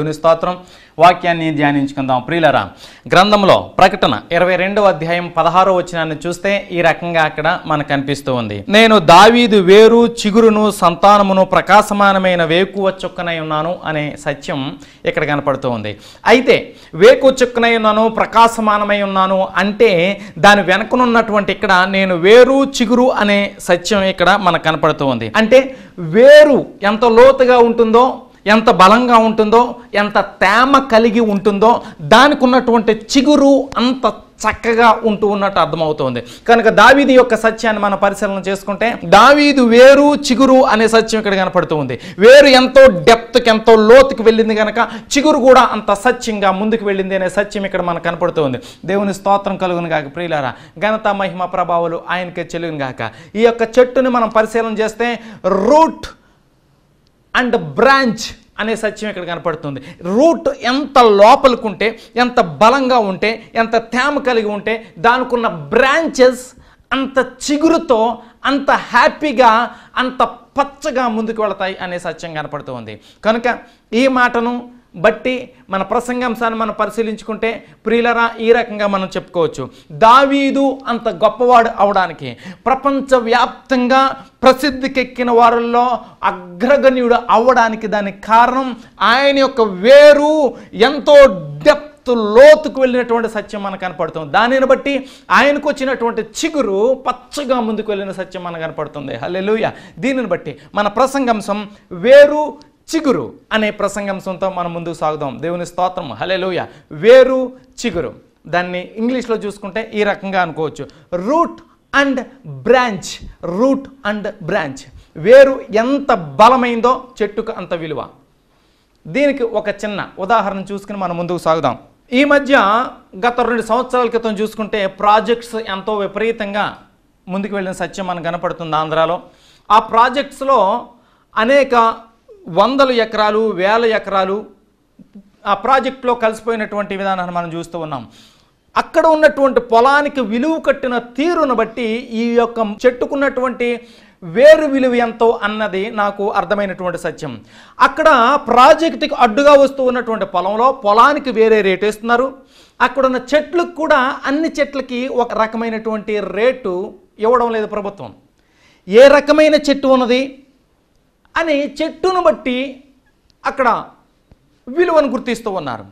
దేవుని స్తోత్రం వాక్యాన్ని ధ్యానించుకుందాం ప్రియులరా గ్రంథంలో ప్రకటన ఇరవై రెండవ అధ్యాయం పదహారో వచ్చినాన్ని చూస్తే ఈ రకంగా అక్కడ మనకు కనిపిస్తూ ఉంది నేను దావీదు వేరు చిగురును సంతానమును ప్రకాశమానమైన వేకువ చుక్కనై ఉన్నాను అనే సత్యం ఇక్కడ కనపడుతూ ఉంది అయితే వేకు చుక్కనై ఉన్నాను ప్రకాశమానమై ఉన్నాను అంటే దాని వెనకనున్నటువంటి ఇక్కడ నేను వేరు చిగురు అనే సత్యం ఇక్కడ మనకు కనపడుతూ ఉంది అంటే వేరు ఎంత లోతుగా ఉంటుందో ఎంత బలంగా ఉంటుందో ఎంత తేమ కలిగి ఉంటుందో దానికి ఉన్నటువంటి చిగురు అంత చక్కగా ఉంటూ ఉన్నట్టు అర్థమవుతోంది కనుక దావీది యొక్క సత్యాన్ని మనం పరిశీలన చేసుకుంటే దావీదు వేరు చిగురు అనే సత్యం ఇక్కడ కనపడుతూ ఉంది వేరు ఎంతో డెప్త్కి ఎంతో లోతుకి వెళ్ళింది కనుక చిగురు కూడా అంత సత్యంగా ముందుకు వెళ్ళింది అనే సత్యం ఇక్కడ మనకు కనపడుతూ ఉంది దేవుని స్తోత్రం కలుగును కాక ప్రియులారా ఘనత మహిమ ప్రభావాలు ఆయనకే చెలుగును గాక ఈ యొక్క చెట్టుని మనం పరిశీలన చేస్తే రూట్ అండ్ బ్రాంచ్ అనే సత్యం ఇక్కడ కనపడుతుంది రూట్ ఎంత ఉంటే ఎంత బలంగా ఉంటే ఎంత తేమ కలిగి ఉంటే దానికి ఉన్న బ్రాంచెస్ అంత చిగురుతో అంత హ్యాపీగా అంత పచ్చగా ముందుకు వెళతాయి అనే సత్యం కనపడుతుంది కనుక ఈ మాటను బట్టి మన ప్రసంగాంశాన్ని మనం పరిశీలించుకుంటే ప్రియులరా ఈ రకంగా మనం చెప్పుకోవచ్చు దావీదు అంత గొప్పవాడు అవడానికి ప్రపంచవ్యాప్తంగా ప్రసిద్ధికెక్కిన వారుల్లో అగ్రగణ్యుడు అవ్వడానికి దానికి కారణం ఆయన యొక్క వేరు ఎంతో డెప్ లోతుకు వెళ్ళినటువంటి సత్యం మనకు కనపడుతుంది దానిని బట్టి ఆయనకు వచ్చినటువంటి చిగురు పచ్చగా ముందుకు వెళ్ళిన సత్యం మనకు కనపడుతుంది హలెలుయ దీనిని బట్టి మన ప్రసంగాంశం వేరు చిగురు అనే ప్రసంగంశంతో మనం ముందుకు సాగుదాం దేవుని స్తోత్రం హలెలుయ వేరు చిగురు దాన్ని ఇంగ్లీష్లో చూసుకుంటే ఈ రకంగా అనుకోవచ్చు root and branch root and branch వేరు ఎంత బలమైందో చెట్టుకు అంత విలువ దీనికి ఒక చిన్న ఉదాహరణ చూసుకుని మనం ముందుకు సాగుదాం ఈ మధ్య గత రెండు సంవత్సరాల క్రితం చూసుకుంటే ప్రాజెక్ట్స్ ఎంతో విపరీతంగా ముందుకు వెళ్ళిన సత్యం మనకు కనపడుతుంది ఆంధ్రాలో ఆ ప్రాజెక్ట్స్లో అనేక వందల ఎకరాలు వేల ఎకరాలు ఆ ప్రాజెక్టులో కలిసిపోయినటువంటి విధానాన్ని మనం చూస్తూ ఉన్నాం అక్కడ ఉన్నటువంటి పొలానికి విలువ కట్టిన తీరును బట్టి ఈ యొక్క చెట్టుకున్నటువంటి వేరు విలువ ఎంతో అన్నది నాకు అర్థమైనటువంటి సత్యం అక్కడ ప్రాజెక్టుకి అడ్డుగా వస్తూ ఉన్నటువంటి పొలంలో పొలానికి వేరే రేటు వేస్తున్నారు అక్కడ ఉన్న చెట్లకు కూడా అన్ని చెట్లకి ఒక రకమైనటువంటి రేటు ఇవ్వడం లేదు ప్రభుత్వం ఏ రకమైన చెట్టు ఉన్నది అని చెట్టును బట్టి అక్కడ విలువను గుర్తిస్తూ ఉన్నారు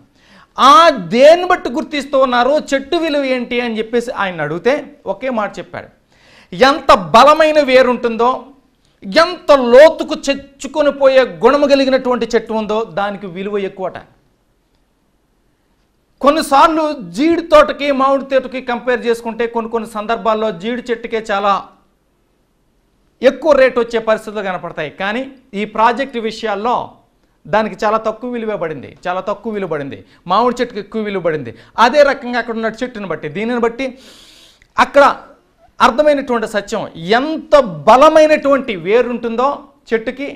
ఆ దేన్ని బట్టి గుర్తిస్తూ ఉన్నారు చెట్టు విలువ ఏంటి అని చెప్పేసి ఆయన అడిగితే ఒకే మాట చెప్పాడు ఎంత బలమైన వేరుంటుందో ఎంత లోతుకు చెచ్చుకొని పోయే గుణము కలిగినటువంటి చెట్టు ఉందో దానికి విలువ ఎక్కువట కొన్నిసార్లు జీడి తోటకి మామిడి తోటకి కంపేర్ చేసుకుంటే కొన్ని కొన్ని సందర్భాల్లో జీడి చెట్టుకే చాలా ఎక్కువ రేట్ వచ్చే పరిస్థితులు కనపడతాయి కానీ ఈ ప్రాజెక్టు విషయాల్లో దానికి చాలా తక్కువ విలువబడింది చాలా తక్కువ విలువబడింది మామిడి చెట్టుకు ఎక్కువ విలువబడింది అదే రకంగా అక్కడ ఉన్న చెట్టును బట్టి దీనిని బట్టి అక్కడ అర్థమైనటువంటి సత్యం ఎంత బలమైనటువంటి వేరుంటుందో చెట్టుకి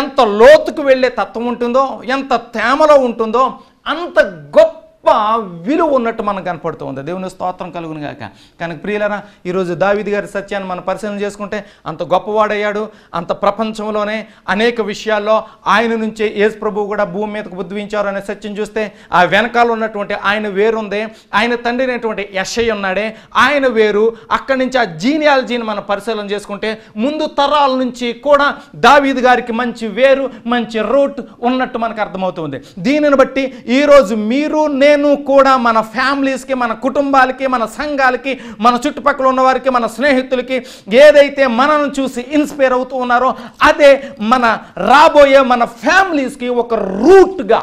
ఎంత లోతుకు వెళ్ళే తత్వం ఉంటుందో ఎంత తేమలో ఉంటుందో అంత గొప్ప గొప్ప విలువ ఉన్నట్టు మనకు కనపడుతుంది దేవుని స్తోత్రం కలుగును కాక కనుక ప్రియులరా ఈరోజు దావిది గారి సత్యాన్ని మనం పరిశీలన చేసుకుంటే అంత గొప్పవాడయ్యాడు అంత ప్రపంచంలోనే అనేక విషయాల్లో ఆయన నుంచే ఏజ్ ప్రభు కూడా భూమి మీదకు ఉద్భవించారు అనే సత్యం చూస్తే ఆ వెనకాల ఉన్నటువంటి ఆయన వేరుందే ఆయన తండ్రి అయినటువంటి యశయ్య ఉన్నాడే ఆయన వేరు అక్కడి నుంచి ఆ జీనియాలజీని మనం పరిశీలన చేసుకుంటే ముందు తరాల నుంచి కూడా దావీద్ గారికి మంచి వేరు మంచి రూట్ ఉన్నట్టు మనకు అర్థమవుతుంది దీనిని బట్టి ఈరోజు మీరు నేను నేను కూడా మన ఫ్యామిలీస్కి మన కుటుంబాలకి మన సంఘాలకి మన చుట్టుపక్కల ఉన్నవారికి మన స్నేహితులకి ఏదైతే మనను చూసి ఇన్స్పైర్ అవుతూ ఉన్నారో అదే మన రాబోయే మన ఫ్యామిలీస్కి ఒక రూట్గా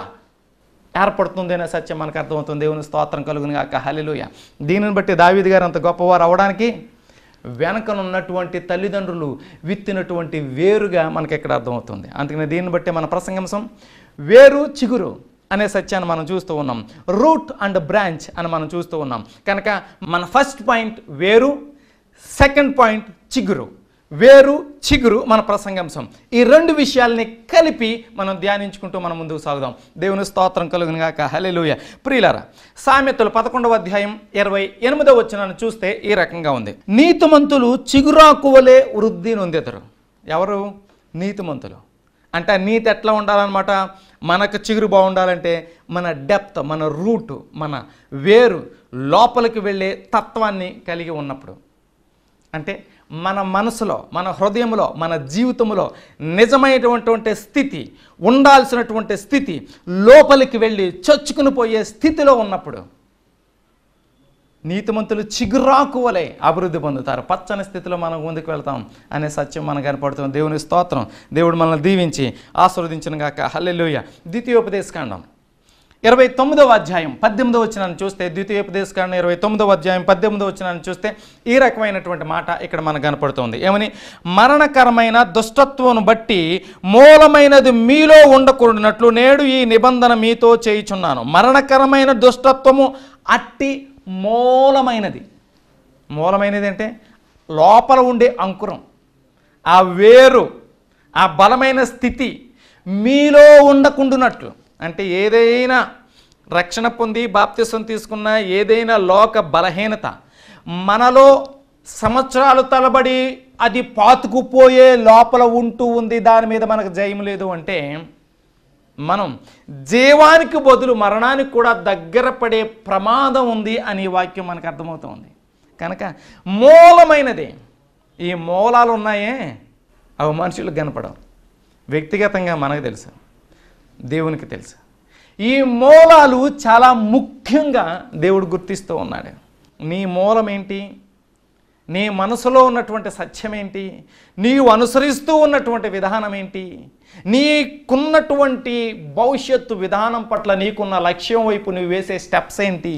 ఏర్పడుతుంది అనే సత్యం మనకు అర్థమవుతుంది దేవుని స్తోత్రం కలుగుని కాక హలిలుయ దీనిని బట్టి దావిది గారు అంత గొప్పవారు అవడానికి వెనకనున్నటువంటి తల్లిదండ్రులు విత్తినటువంటి వేరుగా మనకి ఇక్కడ అర్థమవుతుంది అందుకని దీన్ని బట్టి మన ప్రసంగంసం వేరు చిగురు అనే సత్యాన్ని మనం చూస్తూ ఉన్నాం రూట్ అండ్ బ్రాంచ్ అని మనం చూస్తూ ఉన్నాం కనుక మన ఫస్ట్ పాయింట్ వేరు సెకండ్ పాయింట్ చిగురు వేరు చిగురు మన ప్రసంగాంశం ఈ రెండు విషయాల్ని కలిపి మనం ధ్యానించుకుంటూ మనం ముందుకు సాగుదాం దేవుని స్తోత్రం హలే హలెలుయ ప్రియులారా సామెతలు పదకొండవ అధ్యాయం ఇరవై ఎనిమిదవ వచ్చినాన్ని చూస్తే ఈ రకంగా ఉంది నీతిమంతులు చిగురాకువలే వృద్ధి నొందెదరు ఎవరు నీతిమంతులు అంటే నీతి ఎట్లా ఉండాలన్నమాట మనకు చిగురు బాగుండాలంటే మన డెప్త్ మన రూట్ మన వేరు లోపలికి వెళ్ళే తత్వాన్ని కలిగి ఉన్నప్పుడు అంటే మన మనసులో మన హృదయంలో మన జీవితంలో నిజమైనటువంటి స్థితి ఉండాల్సినటువంటి స్థితి లోపలికి వెళ్ళి చొచ్చుకుని పోయే స్థితిలో ఉన్నప్పుడు నీతిమంతులు చిగురాకు వలె అభివృద్ధి పొందుతారు పచ్చని స్థితిలో మనం ముందుకు వెళ్తాం అనే సత్యం మనకు కనపడుతుంది దేవుని స్తోత్రం దేవుడు మనల్ని దీవించి ఆస్వాదించిన గాక హల్లెలుయ ద్వితీయోపదేశకాండం ఇరవై తొమ్మిదవ అధ్యాయం పద్దెనిమిదవ వచ్చినాన్ని చూస్తే ద్వితీయోపదేశకాండం ఇరవై తొమ్మిదవ అధ్యాయం పద్దెనిమిదవ వచ్చినాన్ని చూస్తే ఈ రకమైనటువంటి మాట ఇక్కడ మనకు కనపడుతుంది ఏమని మరణకరమైన దుష్టత్వం బట్టి మూలమైనది మీలో ఉండకూడనట్లు నేడు ఈ నిబంధన మీతో చేయుచున్నాను మరణకరమైన దుష్టత్వము అట్టి మూలమైనది మూలమైనది అంటే లోపల ఉండే అంకురం ఆ వేరు ఆ బలమైన స్థితి మీలో ఉండకుండునట్లు అంటే ఏదైనా రక్షణ పొంది బాప్తిస్వం తీసుకున్న ఏదైనా లోక బలహీనత మనలో సంవత్సరాలు తలబడి అది పాతుకుపోయే లోపల ఉంటూ ఉంది దాని మీద మనకు జయం లేదు అంటే మనం జీవానికి బదులు మరణానికి కూడా దగ్గర పడే ప్రమాదం ఉంది అని వాక్యం మనకు అర్థమవుతుంది కనుక మూలమైనది ఈ మూలాలు ఉన్నాయే అవి మనుషులకు కనపడవు వ్యక్తిగతంగా మనకు తెలుసు దేవునికి తెలుసు ఈ మూలాలు చాలా ముఖ్యంగా దేవుడు గుర్తిస్తూ ఉన్నాడు నీ మూలం ఏంటి నీ మనసులో ఉన్నటువంటి సత్యం ఏంటి నీవు అనుసరిస్తూ ఉన్నటువంటి విధానం ఏంటి నీకున్నటువంటి భవిష్యత్తు విధానం పట్ల నీకున్న లక్ష్యం వైపు నువ్వు వేసే స్టెప్స్ ఏంటి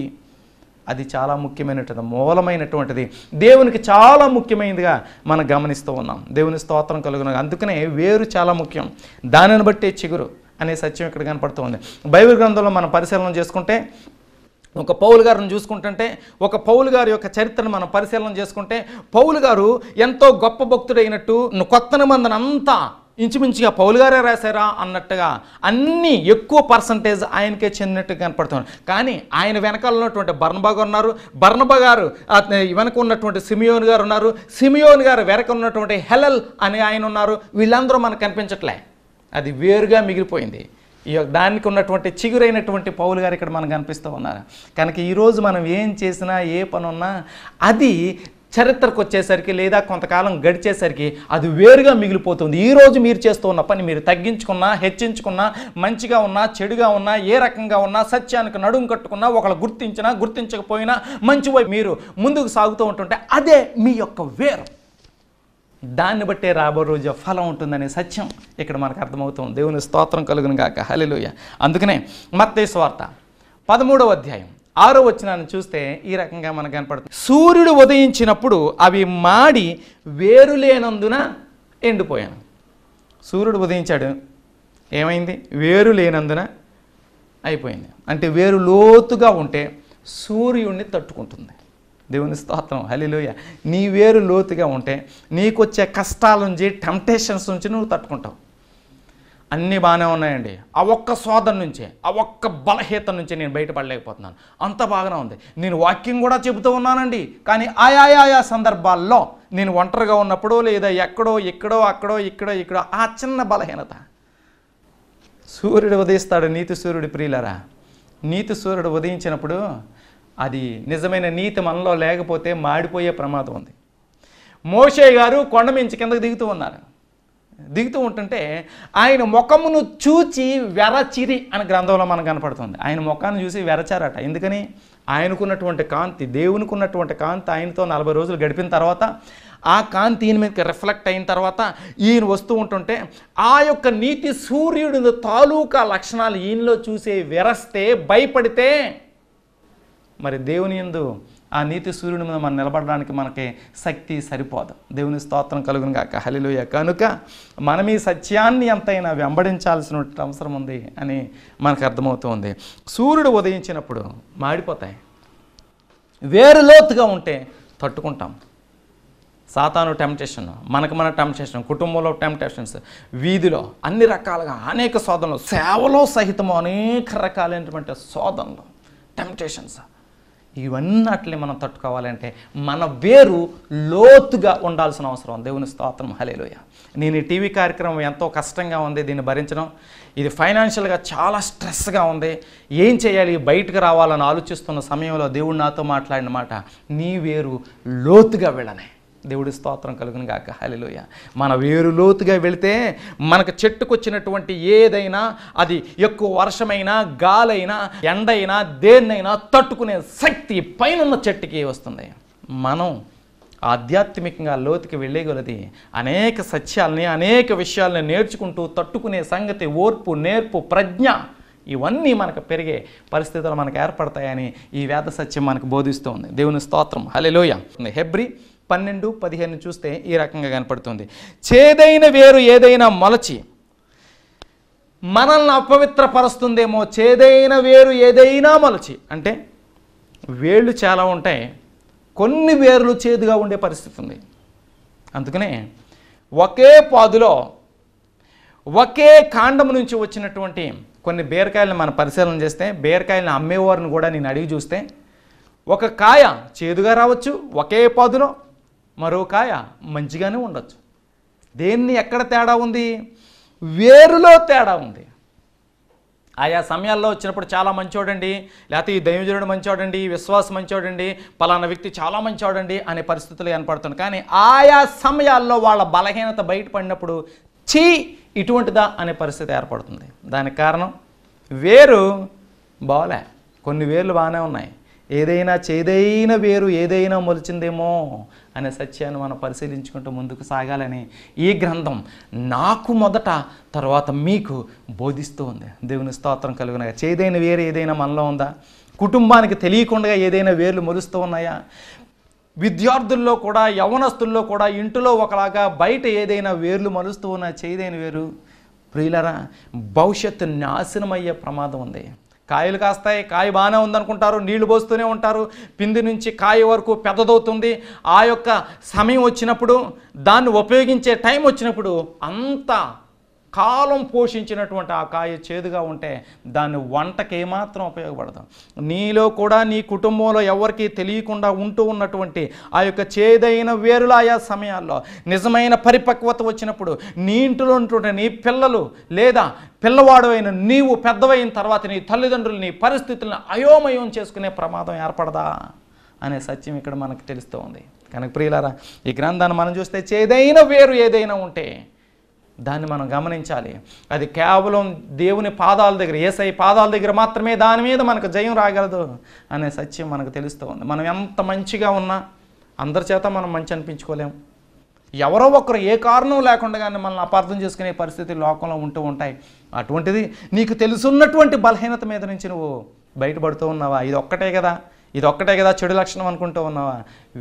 అది చాలా ముఖ్యమైనటువంటి మూలమైనటువంటిది దేవునికి చాలా ముఖ్యమైనదిగా మనం గమనిస్తూ ఉన్నాం దేవుని స్తోత్రం కలుగున అందుకనే వేరు చాలా ముఖ్యం దానిని బట్టే చిగురు అనే సత్యం ఇక్కడ కనపడుతుంది బైబిల్ గ్రంథంలో మనం పరిశీలన చేసుకుంటే ఒక పౌలు గారిని చూసుకుంటుంటే ఒక పౌలు గారి యొక్క చరిత్రను మనం పరిశీలన చేసుకుంటే పౌలు గారు ఎంతో గొప్ప భక్తుడైనట్టు కొత్త మందిని అంతా ఇంచుమించుగా పౌలు గారే రాశారా అన్నట్టుగా అన్నీ ఎక్కువ పర్సంటేజ్ ఆయనకే చెందినట్టు కనపడుతుంది కానీ ఆయన వెనకాల ఉన్నటువంటి బర్ణబా ఉన్నారు బర్ణబ గారు వెనక ఉన్నటువంటి సిమియోన్ గారు ఉన్నారు సిమియోన్ గారు వెనక ఉన్నటువంటి హెలల్ అని ఆయన ఉన్నారు వీళ్ళందరూ మనకు కనిపించట్లే అది వేరుగా మిగిలిపోయింది ఈ దానికి ఉన్నటువంటి చిగురైనటువంటి పౌలు గారు ఇక్కడ మనకు కనిపిస్తూ ఉన్నారు కనుక ఈరోజు మనం ఏం చేసినా ఏ పనున్నా అది చరిత్రకు వచ్చేసరికి లేదా కొంతకాలం గడిచేసరికి అది వేరుగా మిగిలిపోతుంది ఈరోజు మీరు చేస్తున్న పని మీరు తగ్గించుకున్నా హెచ్చించుకున్నా మంచిగా ఉన్నా చెడుగా ఉన్నా ఏ రకంగా ఉన్నా సత్యానికి నడుము కట్టుకున్నా ఒకళ్ళు గుర్తించినా గుర్తించకపోయినా మంచి వైపు మీరు ముందుకు సాగుతూ ఉంటుంటే అదే మీ యొక్క వేరు దాన్ని బట్టే రాబో రోజు ఫలం ఉంటుందనే సత్యం ఇక్కడ మనకు అర్థమవుతుంది దేవుని స్తోత్రం కలుగును కాక హలిలోయ అందుకనే మత్తేశ్వార్త పదమూడవ అధ్యాయం ఆరో వచనాన్ని చూస్తే ఈ రకంగా మనకు కనపడుతుంది సూర్యుడు ఉదయించినప్పుడు అవి మాడి వేరు లేనందున ఎండిపోయాను సూర్యుడు ఉదయించాడు ఏమైంది వేరు లేనందున అయిపోయింది అంటే వేరు లోతుగా ఉంటే సూర్యుడిని తట్టుకుంటుంది దేవుని స్తోత్రం హలిలోయ నీ వేరు లోతుగా ఉంటే నీకు వచ్చే కష్టాల నుంచి టెంప్టేషన్స్ నుంచి నువ్వు తట్టుకుంటావు అన్నీ బాగానే ఉన్నాయండి ఆ ఒక్క సోదరు నుంచే ఆ ఒక్క బలహీత నుంచే నేను బయటపడలేకపోతున్నాను అంత బాగానే ఉంది నేను వాక్యం కూడా చెబుతూ ఉన్నానండి కానీ ఆయా ఆయా సందర్భాల్లో నేను ఒంటరిగా ఉన్నప్పుడు లేదా ఎక్కడో ఎక్కడో అక్కడో ఇక్కడో ఇక్కడో ఆ చిన్న బలహీనత సూర్యుడు ఉదయిస్తాడు నీతి సూర్యుడు ప్రియులరా నీతి సూర్యుడు ఉదయించినప్పుడు అది నిజమైన నీతి మనలో లేకపోతే మాడిపోయే ప్రమాదం ఉంది మోషే గారు కొండ మించి కిందకు దిగుతూ ఉన్నారు దిగుతూ ఉంటుంటే ఆయన ముఖమును చూచి వెరచిరి అనే గ్రంథంలో మనకు కనపడుతుంది ఆయన ముఖాన్ని చూసి వెరచారట ఎందుకని ఆయనకున్నటువంటి కాంతి దేవునికి ఉన్నటువంటి కాంతి ఆయనతో నలభై రోజులు గడిపిన తర్వాత ఆ కాంతి ఈయన మీదకి రిఫ్లెక్ట్ అయిన తర్వాత ఈయన వస్తూ ఉంటుంటే ఆ యొక్క నీతి సూర్యుడి తాలూకా లక్షణాలు ఈయనలో చూసే వెరస్తే భయపడితే మరి దేవుని ఎందు ఆ నీతి సూర్యుని మీద మనం నిలబడడానికి మనకి శక్తి సరిపోదు దేవుని స్తోత్రం కలుగును గాక హలిలోయ కనుక మనం ఈ సత్యాన్ని ఎంతైనా వెంబడించాల్సిన అవసరం ఉంది అని మనకు అర్థమవుతుంది సూర్యుడు ఉదయించినప్పుడు మాడిపోతాయి వేరు లోతుగా ఉంటే తట్టుకుంటాం సాతాను టెంప్టేషన్ మనకు మన టెంప్టేషన్ కుటుంబంలో టెంప్టేషన్స్ వీధిలో అన్ని రకాలుగా అనేక శోధనలు సేవలో సహితము అనేక రకాలైనటువంటి శోధనలు టెంప్టేషన్స్ ఇవన్నట్లే మనం తట్టుకోవాలంటే మన వేరు లోతుగా ఉండాల్సిన అవసరం దేవుని స్తోత్రం హలేలోయ నేను ఈ టీవీ కార్యక్రమం ఎంతో కష్టంగా ఉంది దీన్ని భరించడం ఇది ఫైనాన్షియల్గా చాలా స్ట్రెస్గా ఉంది ఏం చేయాలి బయటకు రావాలని ఆలోచిస్తున్న సమయంలో దేవుడు నాతో మాట్లాడిన మాట నీ వేరు లోతుగా వెళ్ళనే దేవుడి స్తోత్రం కలుగును గాక హలిలోయ మన వేరు లోతుగా వెళితే మనకు చెట్టుకొచ్చినటువంటి ఏదైనా అది ఎక్కువ వర్షమైనా గాలైనా ఎండైనా దేన్నైనా తట్టుకునే శక్తి పైన చెట్టుకి వస్తుంది మనం ఆధ్యాత్మికంగా లోతుకి వెళ్ళగలది అనేక సత్యాలని అనేక విషయాలని నేర్చుకుంటూ తట్టుకునే సంగతి ఓర్పు నేర్పు ప్రజ్ఞ ఇవన్నీ మనకు పెరిగే పరిస్థితులు మనకు ఏర్పడతాయని ఈ వేద సత్యం మనకు బోధిస్తూ ఉంది దేవుని స్తోత్రం లోయ హెబ్రి పన్నెండు పదిహేను చూస్తే ఈ రకంగా కనపడుతుంది చేదైన వేరు ఏదైనా మొలచి మనల్ని అపవిత్రపరుస్తుందేమో చేదైన వేరు ఏదైనా మొలచి అంటే వేళ్ళు చాలా ఉంటాయి కొన్ని వేర్లు చేదుగా ఉండే పరిస్థితి ఉంది అందుకనే ఒకే పాదులో ఒకే కాండం నుంచి వచ్చినటువంటి కొన్ని బీరకాయలను మనం పరిశీలన చేస్తే బీరకాయలను అమ్మేవారిని కూడా నేను అడిగి చూస్తే ఒక కాయ చేదుగా రావచ్చు ఒకే పాదులో మరో కాయ మంచిగానే ఉండొచ్చు దేన్ని ఎక్కడ తేడా ఉంది వేరులో తేడా ఉంది ఆయా సమయాల్లో వచ్చినప్పుడు చాలా మంచోడండి లేకపోతే ఈ దైవజనుడు మంచోడండి విశ్వాసం మంచోడండి పలానా వ్యక్తి చాలా మంచోడండి అనే పరిస్థితులు కనపడుతుంది కానీ ఆయా సమయాల్లో వాళ్ళ బలహీనత బయటపడినప్పుడు చీ ఇటువంటిదా అనే పరిస్థితి ఏర్పడుతుంది దానికి కారణం వేరు బాగోలే కొన్ని వేర్లు బాగానే ఉన్నాయి ఏదైనా చేదైన వేరు ఏదైనా మొలిచిందేమో అనే సత్యాన్ని మనం పరిశీలించుకుంటూ ముందుకు సాగాలని ఈ గ్రంథం నాకు మొదట తర్వాత మీకు బోధిస్తూ ఉంది దేవుని స్తోత్రం కలిగిన చేదైన వేరు ఏదైనా మనలో ఉందా కుటుంబానికి తెలియకుండా ఏదైనా వేర్లు మొలుస్తూ ఉన్నాయా విద్యార్థుల్లో కూడా యవనస్తుల్లో కూడా ఇంటిలో ఒకలాగా బయట ఏదైనా వేర్లు మలుస్తూ ఉన్నా చేదైన వేరు ప్రియులరా భవిష్యత్తు నాశనమయ్యే ప్రమాదం ఉంది కాయలు కాస్తాయి కాయ బాగానే ఉందనుకుంటారు నీళ్లు పోస్తూనే ఉంటారు పిండి నుంచి కాయ వరకు పెద్దదవుతుంది ఆ యొక్క సమయం వచ్చినప్పుడు దాన్ని ఉపయోగించే టైం వచ్చినప్పుడు అంతా కాలం పోషించినటువంటి ఆ కాయ చేదుగా ఉంటే దాన్ని వంటకి ఏమాత్రం ఉపయోగపడదు నీలో కూడా నీ కుటుంబంలో ఎవరికీ తెలియకుండా ఉంటూ ఉన్నటువంటి ఆ యొక్క చేదైన వేరులాయా సమయాల్లో నిజమైన పరిపక్వత వచ్చినప్పుడు నీ ఇంటిలో ఉన్నటువంటి నీ పిల్లలు లేదా పిల్లవాడు అయిన నీవు పెద్దవైన తర్వాత నీ తల్లిదండ్రులు నీ పరిస్థితులను అయోమయం చేసుకునే ప్రమాదం ఏర్పడదా అనే సత్యం ఇక్కడ మనకు తెలుస్తూ ఉంది కనుక ప్రియులారా ఈ గ్రంథాన్ని మనం చూస్తే చేదైన వేరు ఏదైనా ఉంటే దాన్ని మనం గమనించాలి అది కేవలం దేవుని పాదాల దగ్గర ఏసై పాదాల దగ్గర మాత్రమే దాని మీద మనకు జయం రాగలదు అనే సత్యం మనకు తెలుస్తూ ఉంది మనం ఎంత మంచిగా ఉన్నా అందరి చేత మనం మంచి అనిపించుకోలేం ఎవరో ఒకరు ఏ కారణం లేకుండా కానీ మనల్ని అపార్థం చేసుకునే పరిస్థితి లోకంలో ఉంటూ ఉంటాయి అటువంటిది నీకు తెలుసున్నటువంటి బలహీనత మీద నుంచి నువ్వు బయటపడుతూ ఉన్నావా ఇది ఒక్కటే కదా ఇది ఒక్కటే కదా చెడు లక్షణం అనుకుంటూ ఉన్నావా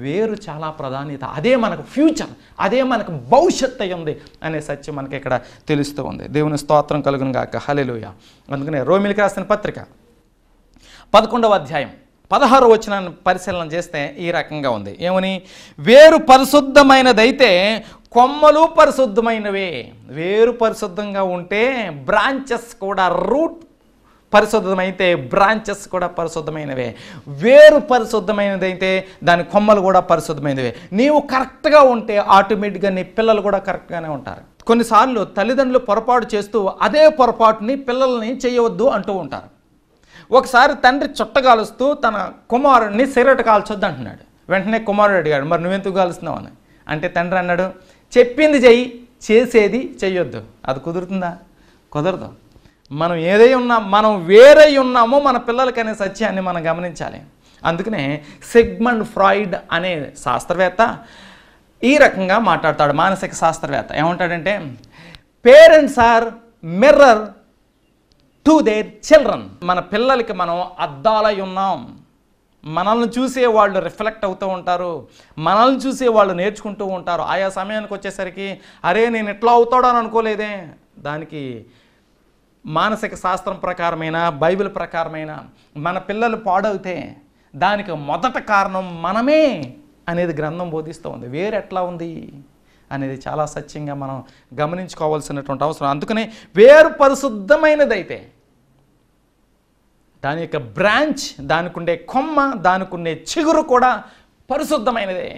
వేరు చాలా ప్రాధాన్యత అదే మనకు ఫ్యూచర్ అదే మనకు భవిష్యత్ ఉంది అనే సత్యం మనకి ఇక్కడ తెలుస్తూ ఉంది దేవుని స్తోత్రం కలుగును గాక హలెలుయ అందుకనే రోమిలికి రాసిన పత్రిక పదకొండవ అధ్యాయం పదహారు వచ్చిన పరిశీలన చేస్తే ఈ రకంగా ఉంది ఏమని వేరు పరిశుద్ధమైనదైతే కొమ్మలు పరిశుద్ధమైనవే వేరు పరిశుద్ధంగా ఉంటే బ్రాంచెస్ కూడా రూట్ పరిశుద్ధమైతే బ్రాంచెస్ కూడా పరిశుద్ధమైనవే వేరు పరిశుద్ధమైనదైతే దాని కొమ్మలు కూడా పరిశుద్ధమైనవే నీవు కరెక్ట్గా ఉంటే ఆటోమేటిక్గా నీ పిల్లలు కూడా కరెక్ట్గానే ఉంటారు కొన్నిసార్లు తల్లిదండ్రులు పొరపాటు చేస్తూ అదే పొరపాటుని పిల్లల్ని చేయవద్దు అంటూ ఉంటారు ఒకసారి తండ్రి చుట్టగాలుస్తూ తన కుమారుడిని సిగరెట్ కాల్చొద్దు అంటున్నాడు వెంటనే కుమారుడు అడిగాడు మరి నువ్వెందుకు కాలుస్తున్నావు అని అంటే తండ్రి అన్నాడు చెప్పింది చెయ్యి చేసేది చెయ్యొద్దు అది కుదురుతుందా కుదరదు మనం ఏదై ఉన్నా మనం వేరై ఉన్నామో మన పిల్లలకి అనే సత్యాన్ని మనం గమనించాలి అందుకనే సెగ్మండ్ ఫ్రాయిడ్ అనే శాస్త్రవేత్త ఈ రకంగా మాట్లాడతాడు మానసిక శాస్త్రవేత్త ఏమంటాడంటే parents are mirror to their children మన పిల్లలకి మనం అద్దాలై ఉన్నాం మనల్ని చూసే వాళ్ళు రిఫ్లెక్ట్ అవుతూ ఉంటారు మనల్ని చూసే వాళ్ళు నేర్చుకుంటూ ఉంటారు ఆయా సమయానికి వచ్చేసరికి అరే నేను ఎట్లా అవుతాడో అని అనుకోలేదే దానికి మానసిక శాస్త్రం ప్రకారమైన బైబిల్ ప్రకారమైన మన పిల్లలు పాడవుతే దానికి మొదట కారణం మనమే అనేది గ్రంథం బోధిస్తూ ఉంది వేరెట్లా ఉంది అనేది చాలా సత్యంగా మనం గమనించుకోవాల్సినటువంటి అవసరం అందుకనే వేరు పరిశుద్ధమైనదైతే దాని యొక్క బ్రాంచ్ దానికి ఉండే కొమ్మ దానికి ఉండే చిగురు కూడా పరిశుద్ధమైనదే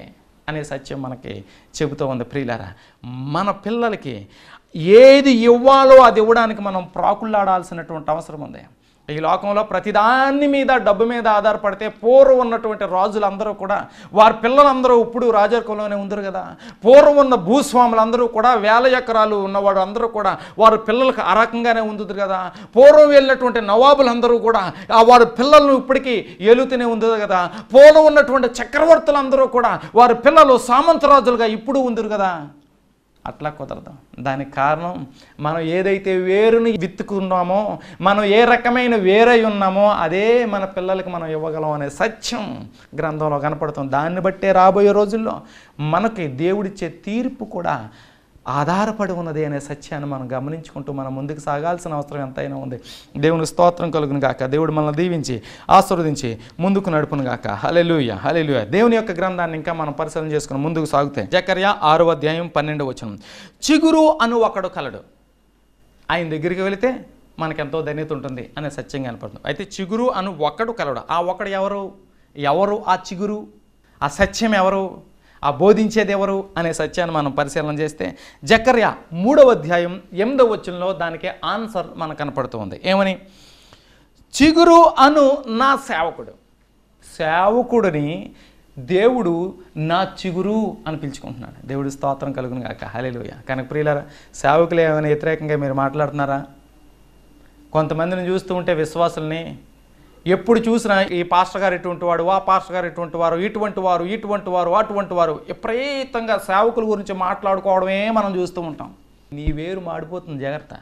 అనే సత్యం మనకి చెబుతూ ఉంది ప్రియులారా మన పిల్లలకి ఏది ఇవ్వాలో అది ఇవ్వడానికి మనం ప్రాకుళ్ళాడాల్సినటువంటి అవసరం ఉంది ఈ లోకంలో ప్రతిదాన్ని మీద డబ్బు మీద ఆధారపడితే పూర్వం ఉన్నటువంటి రాజులందరూ కూడా వారి పిల్లలందరూ ఇప్పుడు రాజకులంలోనే ఉందరు కదా పూర్వం ఉన్న భూస్వాములందరూ కూడా వేల ఎకరాలు ఉన్నవాడు అందరూ కూడా వారి పిల్లలకు ఆ రకంగానే ఉందరు కదా పూర్వం వెళ్ళినటువంటి నవాబులందరూ కూడా వారి పిల్లలను ఇప్పటికీ ఏలుతూనే ఉంది కదా పూర్వం ఉన్నటువంటి చక్రవర్తులందరూ కూడా వారి పిల్లలు సామంతరాజులుగా ఇప్పుడు ఉందరు కదా అట్లా కుదరదు దానికి కారణం మనం ఏదైతే వేరుని విత్తుకున్నామో మనం ఏ రకమైన వేరై ఉన్నామో అదే మన పిల్లలకి మనం ఇవ్వగలం అనే సత్యం గ్రంథంలో కనపడుతుంది దాన్ని బట్టే రాబోయే రోజుల్లో మనకి దేవుడిచ్చే తీర్పు కూడా ఆధారపడి ఉన్నది అనే సత్యాన్ని మనం గమనించుకుంటూ మనం ముందుకు సాగాల్సిన అవసరం ఎంతైనా ఉంది దేవుని స్తోత్రం కలుగును గాక దేవుడు మనల్ని దీవించి ఆశీర్వదించి ముందుకు నడుపును గాక హలెలుయ హలెలుయ దేవుని యొక్క గ్రంథాన్ని ఇంకా మనం పరిశీలన చేసుకుని ముందుకు సాగుతే జకర్య ఆరో అధ్యాయం పన్నెండు వచనం చిగురు అను ఒకడు కలడు ఆయన దగ్గరికి వెళితే మనకెంతో ధన్యత ఉంటుంది అనే సత్యం కనపడుతుంది అయితే చిగురు అను ఒకడు కలడు ఆ ఒక్కడు ఎవరు ఎవరు ఆ చిగురు ఆ సత్యం ఎవరు ఆ బోధించేది ఎవరు అనే సత్యాన్ని మనం పరిశీలన చేస్తే జకర్య మూడవ అధ్యాయం ఎనిమిదవ వచ్చంలో దానికి ఆన్సర్ మనకు కనపడుతుంది ఏమని చిగురు అను నా సేవకుడు సేవకుడిని దేవుడు నా చిగురు అని పిలుచుకుంటున్నాడు దేవుడు స్తోత్రం కలుగును కాక హలేలుయ కనుక ప్రియులరా సేవకులు ఏమైనా వ్యతిరేకంగా మీరు మాట్లాడుతున్నారా కొంతమందిని చూస్తూ ఉంటే విశ్వాసుల్ని ఎప్పుడు చూసినా ఈ పాస్టర్ గారు ఇటువంటి వాడు ఆ పాస్టర్ గారు ఇటువంటి వారు ఇటువంటి వారు ఇటువంటి వారు అటువంటి వారు విపరీతంగా సేవకుల గురించి మాట్లాడుకోవడమే మనం చూస్తూ ఉంటాం నీ వేరు మాడిపోతుంది జాగ్రత్త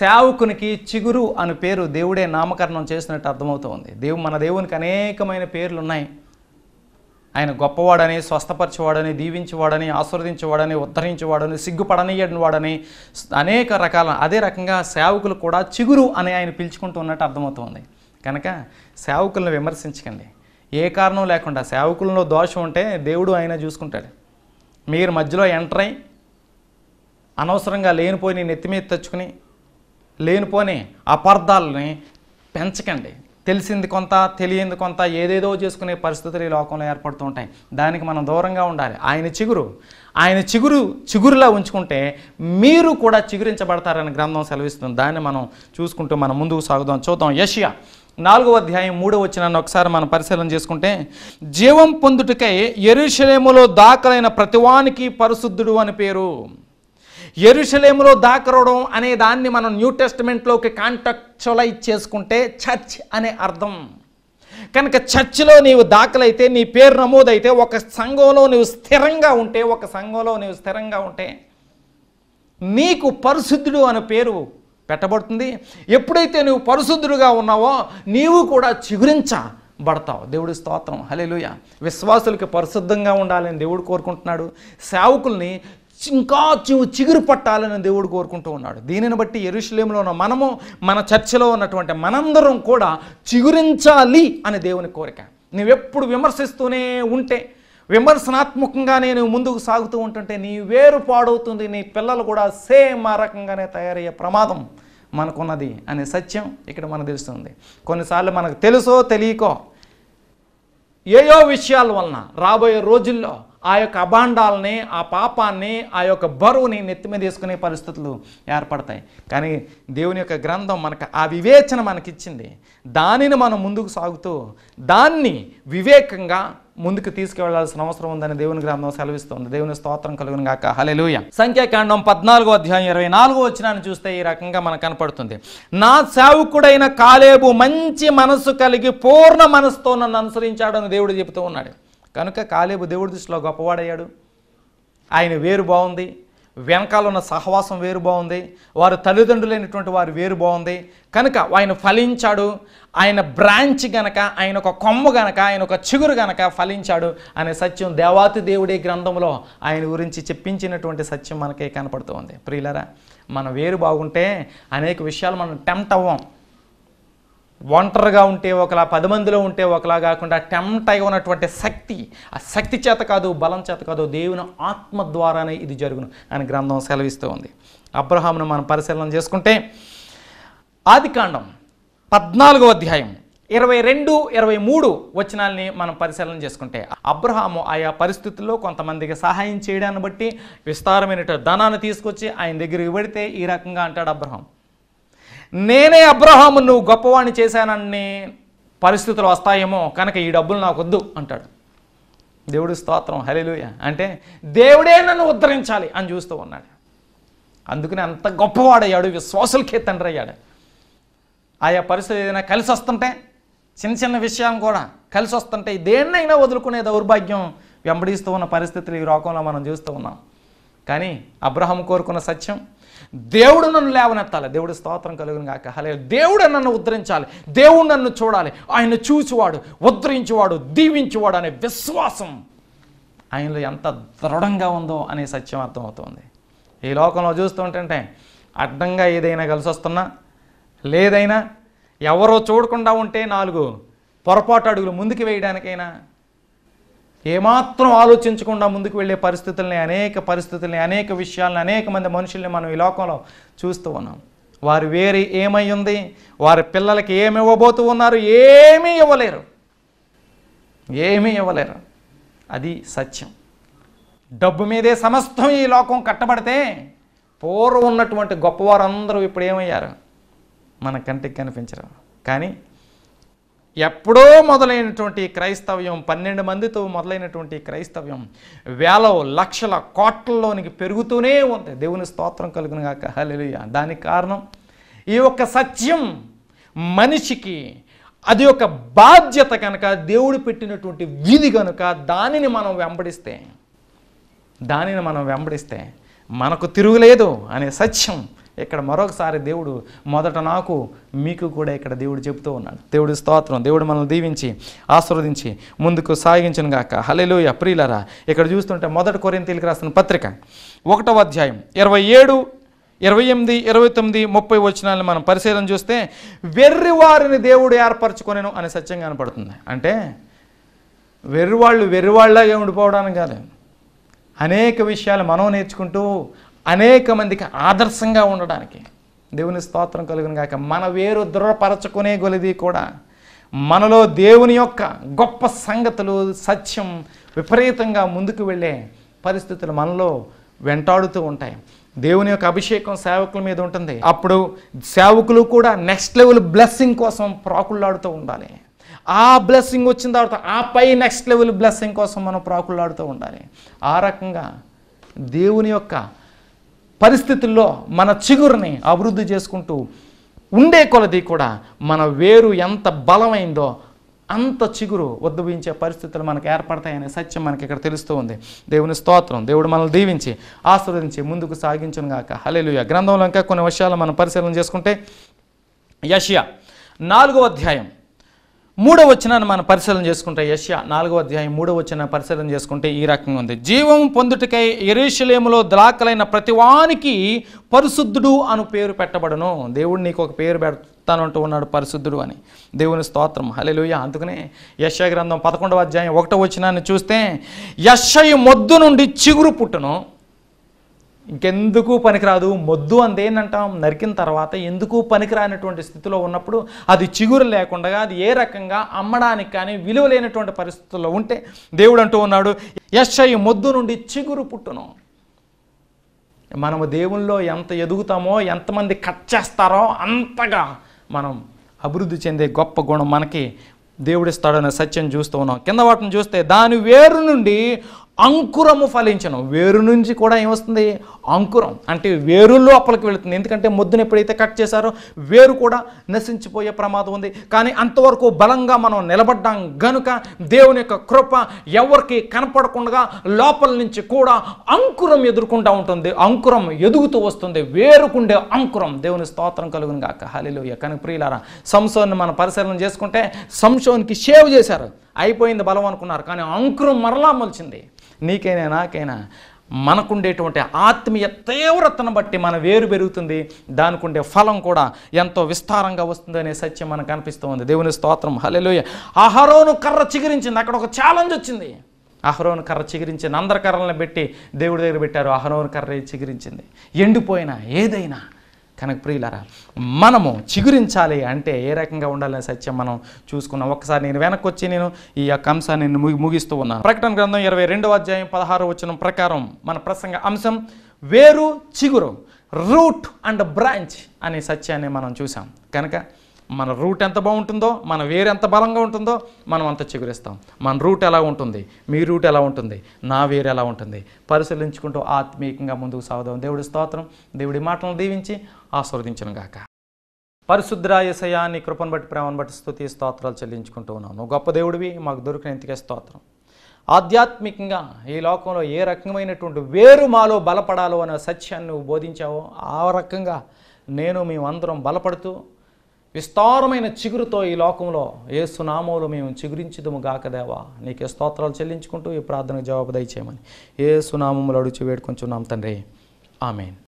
సేవకునికి చిగురు అని పేరు దేవుడే నామకరణం చేసినట్టు అర్థమవుతుంది దేవు మన దేవునికి అనేకమైన పేర్లు ఉన్నాయి ఆయన గొప్పవాడని స్వస్థపరిచేవాడని దీవించేవాడని ఆస్వాదించేవాడని ఉద్ధరించేవాడని సిగ్గుపడనీయని వాడని అనేక రకాల అదే రకంగా సేవకులు కూడా చిగురు అని ఆయన పిలుచుకుంటూ ఉన్నట్టు అర్థమవుతుంది కనుక సేవకులను విమర్శించకండి ఏ కారణం లేకుండా సేవకులలో దోషం ఉంటే దేవుడు ఆయన చూసుకుంటాడు మీరు మధ్యలో ఎంటర్ అయి అనవసరంగా లేనిపోయి నెత్తి మీద తెచ్చుకుని లేనిపోని అపార్థాలని పెంచకండి తెలిసింది కొంత తెలియంది కొంత ఏదేదో చేసుకునే పరిస్థితులు ఈ లోకంలో ఏర్పడుతూ ఉంటాయి దానికి మనం దూరంగా ఉండాలి ఆయన చిగురు ఆయన చిగురు చిగురులా ఉంచుకుంటే మీరు కూడా చిగురించబడతారని గ్రంథం సెలవిస్తుంది దాన్ని మనం చూసుకుంటూ మనం ముందుకు సాగుదాం చూద్దాం యషియా నాలుగవ అధ్యాయం మూడవ వచ్చినాన్ని ఒకసారి మనం పరిశీలన చేసుకుంటే జీవం పొందుటకై ఎరుశలేములో దాఖలైన ప్రతివానికి పరిశుద్ధుడు అని పేరు ఎరుశలేములో దాకరవడం అనే దాన్ని మనం న్యూ టెస్ట్మెంట్లోకి కాంటాక్చువలైజ్ చేసుకుంటే చర్చ్ అనే అర్థం కనుక చర్చిలో నీవు దాఖలైతే నీ పేరు నమోదైతే ఒక సంఘంలో నువ్వు స్థిరంగా ఉంటే ఒక సంఘంలో నువ్వు స్థిరంగా ఉంటే నీకు పరిశుద్ధుడు అనే పేరు పెట్టబడుతుంది ఎప్పుడైతే నువ్వు పరిశుద్ధుడుగా ఉన్నావో నీవు కూడా చిగురించ పడతావు దేవుడి స్తోత్రం హలేలుయ విశ్వాసులకి పరిశుద్ధంగా ఉండాలని దేవుడు కోరుకుంటున్నాడు సేవకుల్ని ఇంకా చిగురు పట్టాలని దేవుడు కోరుకుంటూ ఉన్నాడు దీనిని బట్టి ఎరుశ్లేములో ఉన్న మనము మన చర్చలో ఉన్నటువంటి మనందరం కూడా చిగురించాలి అని దేవుని కోరిక నువ్వెప్పుడు విమర్శిస్తూనే ఉంటే విమర్శనాత్మకంగా నేను ముందుకు సాగుతూ ఉంటుంటే నీ వేరు పాడవుతుంది నీ పిల్లలు కూడా సేమ్ ఆ రకంగానే తయారయ్యే ప్రమాదం మనకున్నది అనే సత్యం ఇక్కడ మనకు తెలుస్తుంది కొన్నిసార్లు మనకు తెలుసో తెలియకో ఏయో విషయాల వలన రాబోయే రోజుల్లో ఆ యొక్క అభాండాలని ఆ పాపాన్ని ఆ యొక్క బరువుని మీద తీసుకునే పరిస్థితులు ఏర్పడతాయి కానీ దేవుని యొక్క గ్రంథం మనకు ఆ వివేచన మనకిచ్చింది దానిని మనం ముందుకు సాగుతూ దాన్ని వివేకంగా ముందుకు తీసుకువెళ్లాల్సిన అవసరం ఉందని దేవుని గ్రంథం సెలవిస్తుంది దేవుని స్తోత్రం కలుగును గాక హలెలుయ సంఖ్యాకాండం పద్నాలుగో అధ్యాయం ఇరవై నాలుగో వచ్చినాన్ని చూస్తే ఈ రకంగా మనకు కనపడుతుంది నా సేవకుడైన కాలేబు మంచి మనసు కలిగి పూర్ణ మనసుతో నన్ను అనుసరించాడని దేవుడు చెబుతూ ఉన్నాడు కనుక కాలేబు దేవుడి దృష్టిలో గొప్పవాడయ్యాడు ఆయన వేరు బాగుంది వెనకాల ఉన్న సహవాసం వేరు బాగుంది వారు తల్లిదండ్రులైనటువంటి వారు వేరు బాగుంది కనుక ఆయన ఫలించాడు ఆయన బ్రాంచ్ గనక ఆయన ఒక కొమ్మ గనక ఆయన ఒక చిగురు గనక ఫలించాడు అనే సత్యం దేవాతి దేవుడి గ్రంథంలో ఆయన గురించి చెప్పించినటువంటి సత్యం మనకి కనపడుతుంది ప్రియులరా మన వేరు బాగుంటే అనేక విషయాలు మనం టెంప్ట్ అవ్వం ఒంటరిగా ఉంటే ఒకలా పది మందిలో ఉంటే ఒకలా కాకుండా టెంప్ట్ అయి ఉన్నటువంటి శక్తి ఆ శక్తి చేత కాదు బలం చేత కాదు దేవుని ఆత్మ ద్వారానే ఇది జరుగును అని గ్రంథం సెలవిస్తూ ఉంది అబ్రహాంను మనం పరిశీలన చేసుకుంటే ఆది కాండం పద్నాలుగో అధ్యాయం ఇరవై రెండు ఇరవై మూడు వచనాలని మనం పరిశీలన చేసుకుంటే అబ్రహాము ఆయా పరిస్థితుల్లో కొంతమందికి సహాయం చేయడాన్ని బట్టి విస్తారమైన ధనాన్ని తీసుకొచ్చి ఆయన దగ్గరికి పెడితే ఈ రకంగా అంటాడు అబ్రహాం నేనే అబ్రహాము నువ్వు గొప్పవాణ్ణి చేశానని పరిస్థితులు వస్తాయేమో కనుక ఈ డబ్బులు నాకు వద్దు అంటాడు దేవుడు స్తోత్రం హలిలుయ అంటే దేవుడే నన్ను ఉద్ధరించాలి అని చూస్తూ ఉన్నాడు అందుకని అంత గొప్పవాడయ్యాడు విశ్వాసులకే తండ్రి అయ్యాడు ఆయా పరిస్థితి ఏదైనా కలిసి వస్తుంటే చిన్న చిన్న విషయం కూడా కలిసి వస్తుంటే దేన్నైనా వదులుకునే దౌర్భాగ్యం వెంబడిస్తూ ఉన్న పరిస్థితులు ఈ రోకంలో మనం చూస్తూ ఉన్నాం కానీ అబ్రహం కోరుకున్న సత్యం దేవుడు నన్ను లేవనెత్తాలి దేవుడు స్తోత్రం కలుగును కాక హలే దేవుడు నన్ను ఉద్ధరించాలి దేవుడు నన్ను చూడాలి ఆయన చూసివాడు ఉద్ధరించేవాడు దీవించేవాడు అనే విశ్వాసం ఆయనలో ఎంత దృఢంగా ఉందో అనే సత్యం అర్థమవుతుంది ఈ లోకంలో చూస్తుంటే అడ్డంగా ఏదైనా కలిసి వస్తున్నా లేదైనా ఎవరో చూడకుండా ఉంటే నాలుగు పొరపాటు అడుగులు ముందుకు వేయడానికైనా ఏమాత్రం ఆలోచించకుండా ముందుకు వెళ్ళే పరిస్థితుల్ని అనేక పరిస్థితుల్ని అనేక విషయాలని అనేక మంది మనుషుల్ని మనం ఈ లోకంలో చూస్తూ ఉన్నాం వారు వేరే ఏమై ఉంది వారి పిల్లలకి ఏమి ఇవ్వబోతూ ఉన్నారు ఏమీ ఇవ్వలేరు ఏమీ ఇవ్వలేరు అది సత్యం డబ్బు మీదే సమస్తం ఈ లోకం కట్టబడితే పూర్వం ఉన్నటువంటి గొప్పవారందరూ ఇప్పుడు ఏమయ్యారు మన కంటికి కనిపించరు కానీ ఎప్పుడో మొదలైనటువంటి క్రైస్తవ్యం పన్నెండు మందితో మొదలైనటువంటి క్రైస్తవ్యం వేల లక్షల కోట్లలోనికి పెరుగుతూనే ఉంది దేవుని స్తోత్రం కలిగిన గాక హలెలుయ దానికి కారణం ఈ ఒక సత్యం మనిషికి అది ఒక బాధ్యత కనుక దేవుడు పెట్టినటువంటి విధి కనుక దానిని మనం వెంబడిస్తే దానిని మనం వెంబడిస్తే మనకు తిరుగులేదు అనే సత్యం ఇక్కడ మరొకసారి దేవుడు మొదట నాకు మీకు కూడా ఇక్కడ దేవుడు చెబుతూ ఉన్నాడు దేవుడి స్తోత్రం దేవుడు మనల్ని దీవించి ఆశీర్వదించి ముందుకు సాగించను గాక హలెలుయ ప్రియులరా ఇక్కడ చూస్తుంటే మొదటి కొరింతీలకు రాసిన పత్రిక ఒకటవ అధ్యాయం ఇరవై ఏడు ఇరవై ఎనిమిది ఇరవై తొమ్మిది ముప్పై వచ్చినాలను మనం పరిశీలన చూస్తే వెర్రివారిని దేవుడు ఏర్పరచుకొనేను అనే సత్యం కనపడుతుంది అంటే వెర్రివాళ్ళు వెర్రివాళ్ళగా ఉండిపోవడానికి కాదు అనేక విషయాలు మనం నేర్చుకుంటూ అనేక మందికి ఆదర్శంగా ఉండడానికి దేవుని స్తోత్రం కలుగును గాక మన వేరు దృఢపరచుకునే గొలిది కూడా మనలో దేవుని యొక్క గొప్ప సంగతులు సత్యం విపరీతంగా ముందుకు వెళ్ళే పరిస్థితులు మనలో వెంటాడుతూ ఉంటాయి దేవుని యొక్క అభిషేకం సేవకుల మీద ఉంటుంది అప్పుడు సేవకులు కూడా నెక్స్ట్ లెవెల్ బ్లెస్సింగ్ కోసం ప్రాకుళ్ళాడుతూ ఉండాలి ఆ బ్లెస్సింగ్ వచ్చిన తర్వాత ఆ పై నెక్స్ట్ లెవెల్ బ్లెస్సింగ్ కోసం మనం ప్రాకుళ్ళాడుతూ ఉండాలి ఆ రకంగా దేవుని యొక్క పరిస్థితుల్లో మన చిగురుని అభివృద్ధి చేసుకుంటూ ఉండే కొలది కూడా మన వేరు ఎంత బలమైందో అంత చిగురు ఉద్భవించే పరిస్థితులు మనకు ఏర్పడతాయనే సత్యం మనకి ఇక్కడ తెలుస్తూ ఉంది దేవుని స్తోత్రం దేవుడు మనల్ని దీవించి ఆస్వాదించి ముందుకు సాగించను గాక హలేలుయ గ్రంథంలో ఇంకా కొన్ని విషయాలు మనం పరిశీలన చేసుకుంటే యషియా నాలుగో అధ్యాయం మూడవ వచనాన్ని మనం పరిశీలన చేసుకుంటే యష్యా నాలుగవ అధ్యాయం మూడవ వచన పరిశీలన చేసుకుంటే ఈ రకంగా ఉంది జీవం పొందుటకై ఎరేషలేములో దాఖలైన ప్రతివానికి పరిశుద్ధుడు అను పేరు పెట్టబడను దేవుడు నీకు ఒక పేరు పెడతానంటూ ఉన్నాడు పరిశుద్ధుడు అని దేవుని స్తోత్రం హలెలుయ అందుకనే యశ్యా గ్రంథం పదకొండవ అధ్యాయం ఒకటవ వచ్చినాన్ని చూస్తే యశ్య మొద్దు నుండి చిగురు పుట్టను ఇంకెందుకు పనికిరాదు మొద్దు అందేనంటాం నరికిన తర్వాత ఎందుకు పనికిరానటువంటి స్థితిలో ఉన్నప్పుడు అది చిగురు లేకుండా అది ఏ రకంగా అమ్మడానికి కానీ విలువ లేనటువంటి పరిస్థితుల్లో ఉంటే దేవుడు అంటూ ఉన్నాడు యశ్ఐ మొద్దు నుండి చిగురు పుట్టును మనము దేవుల్లో ఎంత ఎదుగుతామో ఎంతమంది కట్ చేస్తారో అంతగా మనం అభివృద్ధి చెందే గొప్ప గుణం మనకి దేవుడిస్తాడనే సత్యం చూస్తూ ఉన్నాం కింద వాటిని చూస్తే దాని వేరు నుండి అంకురము ఫలించను వేరు నుంచి కూడా ఏమొస్తుంది అంకురం అంటే వేరు లోపలికి వెళుతుంది ఎందుకంటే మొద్దున ఎప్పుడైతే కట్ చేశారో వేరు కూడా నశించిపోయే ప్రమాదం ఉంది కానీ అంతవరకు బలంగా మనం నిలబడ్డాం గనుక దేవుని యొక్క కృప ఎవరికి కనపడకుండా లోపల నుంచి కూడా అంకురం ఎదుర్కొంటూ ఉంటుంది అంకురం ఎదుగుతూ వస్తుంది వేరుకుండే అంకురం దేవుని స్తోత్రం కలుగును కాక హలిలో ఎక్కని ప్రియులారా సంశోన్ని మనం పరిశీలన చేసుకుంటే సంశోన్కి షేవ్ చేశారు అయిపోయింది బలం అనుకున్నారు కానీ అంకురం మరలా మొలిచింది నీకైనా నాకైనా మనకుండేటువంటి ఆత్మీయ తీవ్రతను బట్టి మన వేరు పెరుగుతుంది దానికి ఉండే ఫలం కూడా ఎంతో విస్తారంగా వస్తుంది అనే సత్యం మనకు అనిపిస్తుంది దేవుని స్తోత్రం హలెలోయ అహరోను కర్ర చిగిరించింది అక్కడ ఒక ఛాలెంజ్ వచ్చింది అహరోను కర్ర చిగిరించింది అందరి కర్రలను పెట్టి దేవుడి దగ్గర పెట్టారు అహరోను కర్ర చిగిరించింది ఎండిపోయినా ఏదైనా కనుక ప్రియులారా మనము చిగురించాలి అంటే ఏ రకంగా ఉండాలనే సత్యం మనం చూసుకున్నాం ఒక్కసారి నేను వెనక్కి వచ్చి నేను ఈ యొక్క అంశాన్ని ముగిస్తూ ఉన్నాను ప్రకటన గ్రంథం ఇరవై రెండవ అధ్యాయం పదహారు వచ్చిన ప్రకారం మన ప్రసంగ అంశం వేరు చిగురు రూట్ అండ్ బ్రాంచ్ అనే సత్యాన్ని మనం చూసాం కనుక మన రూట్ ఎంత బాగుంటుందో మన వేరు ఎంత బలంగా ఉంటుందో మనం అంత చిగురిస్తాం మన రూట్ ఎలా ఉంటుంది మీ రూట్ ఎలా ఉంటుంది నా వేరు ఎలా ఉంటుంది పరిశీలించుకుంటూ ఆత్మీయంగా ముందుకు సాగుదాం దేవుడి స్తోత్రం దేవుడి మాటలను దీవించి ఆస్వాదించను గాక పరిశుద్ధ్రాయసయా నీ కృపను బట్టి ప్రేమను బట్టి స్థుతి స్తోత్రాలు చెల్లించుకుంటూ ఉన్నాను గొప్ప దేవుడివి మాకు దొరికిన ఇంతకే స్తోత్రం ఆధ్యాత్మికంగా ఈ లోకంలో ఏ రకమైనటువంటి వేరు మాలో బలపడాలో అనే సత్యాన్ని నువ్వు బోధించావో ఆ రకంగా నేను మేమందరం బలపడుతూ విస్తారమైన చిగురుతో ఈ లోకంలో ఏ సునామోలు మేము చిగురించదుము గాకదేవా నీకే స్తోత్రాలు చెల్లించుకుంటూ ఈ ప్రార్థనకు జవాబు దయచేయమని ఏ సునామములు అడుచి వేడుకొంచున్నాం తండ్రి ఆమెన్